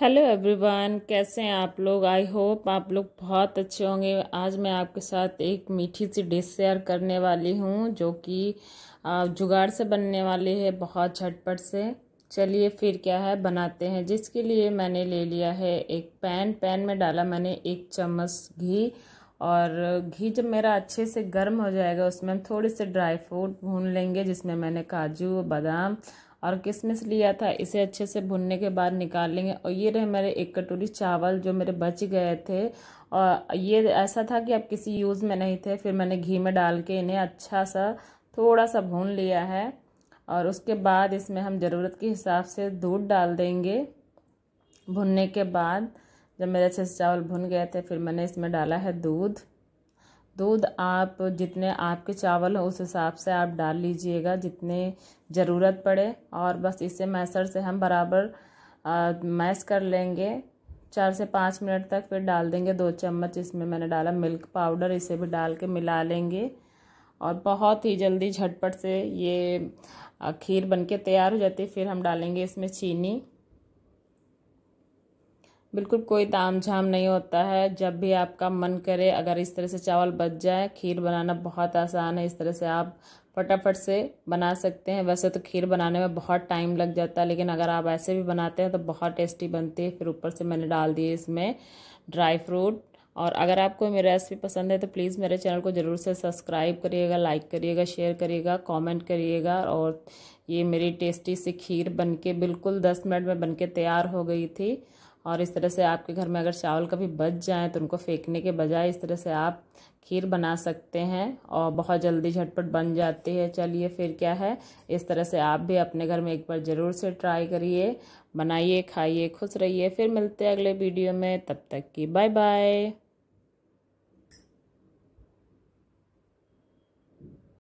hello everyone कैसे हैं आप लोग आई होप आप लोग बहुत अच्छे होंगे आज मैं आपके साथ एक मीठी सी डिश शेयर करने वाली हूँ जो कि जुगाड़ से बनने वाली है बहुत झटपट से चलिए फिर क्या है बनाते हैं जिसके लिए मैंने ले लिया है एक पैन पैन में डाला मैंने एक चम्मच घी और घी जब मेरा अच्छे से गर्म हो जाएगा उसमें हम थोड़े से ड्राई फ्रूट भून लेंगे जिसमें मैंने काजू बादाम और किशमिश लिया था इसे अच्छे से भुनने के बाद निकाल लेंगे और ये रहे मेरे एक कटोरी चावल जो मेरे बच गए थे और ये ऐसा था कि अब किसी यूज़ में नहीं थे फिर मैंने घी में डाल के इन्हें अच्छा सा थोड़ा सा भून लिया है और उसके बाद इसमें हम ज़रूरत के हिसाब से दूध डाल देंगे भुनने के बाद जब मेरे अच्छे से चावल भुन गए थे फिर मैंने इसमें डाला है दूध दूध आप जितने आपके चावल हो उस हिसाब से आप डाल लीजिएगा जितने ज़रूरत पड़े और बस इसे मैसर से हम बराबर मैस कर लेंगे चार से पाँच मिनट तक फिर डाल देंगे दो चम्मच इसमें मैंने डाला मिल्क पाउडर इसे भी डाल के मिला लेंगे और बहुत ही जल्दी झटपट से ये खीर बनके तैयार हो जाती है फिर हम डालेंगे इसमें चीनी बिल्कुल कोई ताम झाम नहीं होता है जब भी आपका मन करे अगर इस तरह से चावल बच जाए खीर बनाना बहुत आसान है इस तरह से आप फटाफट से बना सकते हैं वैसे तो खीर बनाने में बहुत टाइम लग जाता है लेकिन अगर आप ऐसे भी बनाते हैं तो बहुत टेस्टी बनती है फिर ऊपर से मैंने डाल दिए इसमें ड्राई फ्रूट और अगर आपको मेरी रेसिपी पसंद है तो प्लीज़ मेरे चैनल को ज़रूर से सब्सक्राइब करिएगा लाइक करिएगा शेयर करिएगा कमेंट करिएगा और ये मेरी टेस्टी सी खीर बनके बिल्कुल दस मिनट में बनके तैयार हो गई थी और इस तरह से आपके घर में अगर चावल कभी बच जाएँ तो उनको फेंकने के बजाय इस तरह से आप खीर बना सकते हैं और बहुत जल्दी झटपट बन जाती है चलिए फिर क्या है इस तरह से आप भी अपने घर में एक बार ज़रूर से ट्राई करिए बनाइए खाइए खुश रहिए फिर मिलते हैं अगले वीडियो में तब तक की बाय बाय